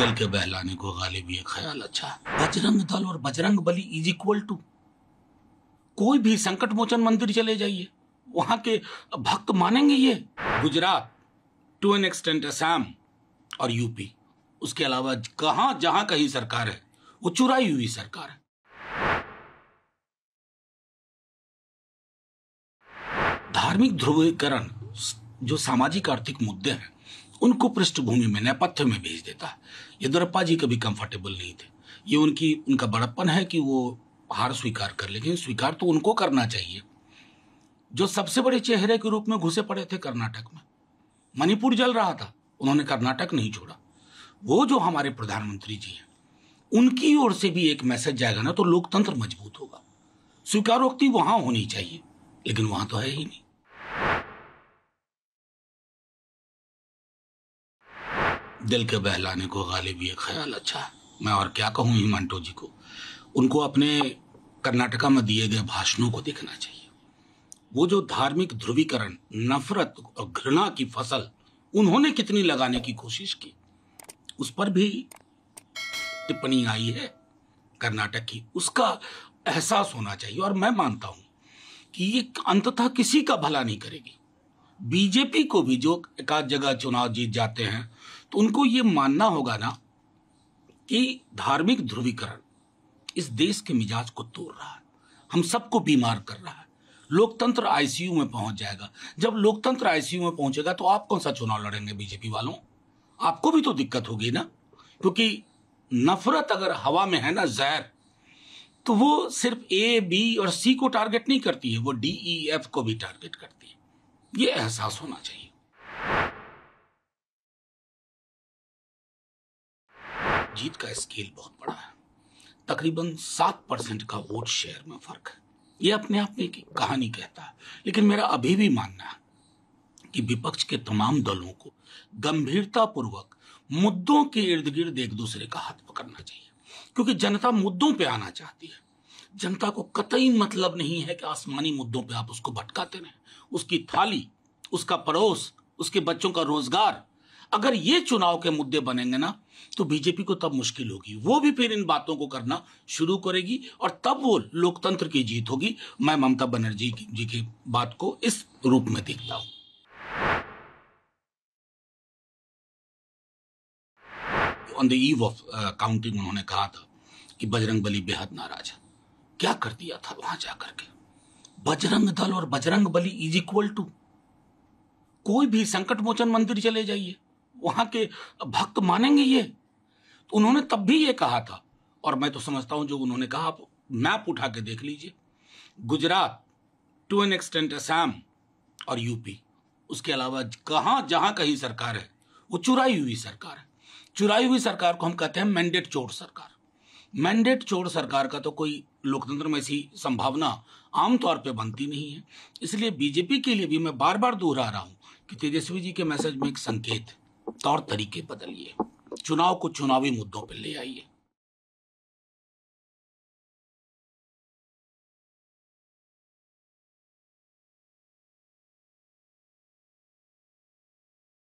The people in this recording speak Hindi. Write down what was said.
दल के बहलाने को गालिब ये ख्याल अच्छा बजरंग दल और Bajrang Bali is equal to कोई भी संकट मोचन मंदिर चले जाइए वहां के भक्त मानेंगे ये Gujarat to an extent Assam और यूपी उसके अलावा कहाँ जहां कहीं सरकार है वो चुराई हुई सरकार है धार्मिक ध्रुवीकरण जो सामाजिक आर्थिक मुद्दे हैं उनको पृष्ठभूमि में नेपथ्य में भेज देता येदुरप्पा जी कभी कंफर्टेबल नहीं थे ये उनकी उनका बड़प्पन है कि वो हार स्वीकार कर लेकिन स्वीकार तो उनको करना चाहिए जो सबसे बड़े चेहरे के रूप में घुसे पड़े थे कर्नाटक में मणिपुर जल रहा था उन्होंने कर्नाटक नहीं छोड़ा वो जो हमारे प्रधानमंत्री जी हैं उनकी ओर से भी एक मैसेज जाएगा ना तो लोकतंत्र मजबूत होगा स्वीकारोक्ति वहां होनी चाहिए लेकिन वहां तो है ही नहीं दिल के बहलाने को गालिब ये ख्याल अच्छा है मैं और क्या कहूँ हिमांटो जी को उनको अपने कर्नाटका में दिए गए भाषणों को देखना चाहिए वो जो धार्मिक ध्रुवीकरण नफरत और घृणा की फसल उन्होंने कितनी लगाने की कोशिश की उस पर भी टिप्पणी आई है कर्नाटक की उसका एहसास होना चाहिए और मैं मानता हूं कि ये अंततः किसी का भला नहीं करेगी बीजेपी को भी जो एक जगह चुनाव जीत जाते हैं तो उनको ये मानना होगा ना कि धार्मिक ध्रुवीकरण इस देश के मिजाज को तोड़ रहा है हम सबको बीमार कर रहा है लोकतंत्र आईसीयू में पहुंच जाएगा जब लोकतंत्र आईसीयू में पहुंचेगा तो आप कौन सा चुनाव लड़ेंगे बीजेपी वालों आपको भी तो दिक्कत होगी ना क्योंकि नफरत अगर हवा में है ना जहर तो वो सिर्फ ए बी और सी को टारगेट नहीं करती है वो डी ई एफ को भी टारगेट करती है ये एहसास होना चाहिए जीत का स्केल बहुत बड़ा है तकरीबन सात परसेंट का वोट शेयर में फर्क है ये अपने आप में एक कहानी कहता है लेकिन मेरा अभी भी मानना है कि विपक्ष के तमाम दलों को पूर्वक मुद्दों के इर्द गिर्द एक दूसरे का हाथ पकड़ना चाहिए क्योंकि जनता मुद्दों पे आना चाहती है जनता को कतई मतलब नहीं है कि आसमानी मुद्दों पे आप उसको भटकाते रहें उसकी थाली उसका पड़ोस उसके बच्चों का रोजगार अगर ये चुनाव के मुद्दे बनेंगे ना तो बीजेपी को तब मुश्किल होगी वो भी फिर इन बातों को करना शुरू करेगी और तब वो लोकतंत्र की जीत होगी मैं ममता बनर्जी जी की बात को इस रूप में देखता हूँ on the eve of counting उन्होंने कहा था कि बजरंग बली बेहद नाराज है क्या कर दिया था वहां जाकर के बजरंग दल और Bajrang Bali is equal to कोई भी संकट मोचन मंदिर चले जाइए वहां के भक्त मानेंगे ये तो उन्होंने तब भी ये कहा था और मैं तो समझता हूं जो उन्होंने कहा आप मैप उठा के देख लीजिए Gujarat to an extent Assam और यूपी उसके अलावा कहाँ जहाँ कहीं सरकार है वो चुराई हुई सरकार है चुराई हुई सरकार को हम कहते हैं मैंडेट चोर सरकार मैंडेट चोर सरकार का तो कोई लोकतंत्र में ऐसी संभावना आमतौर पर बनती नहीं है इसलिए बीजेपी के लिए भी मैं बार बार दोहरा रहा हूँ कि तेजस्वी जी के मैसेज में एक संकेत है तौर तरीके बदलिए चुनाव को चुनावी मुद्दों पर ले आइए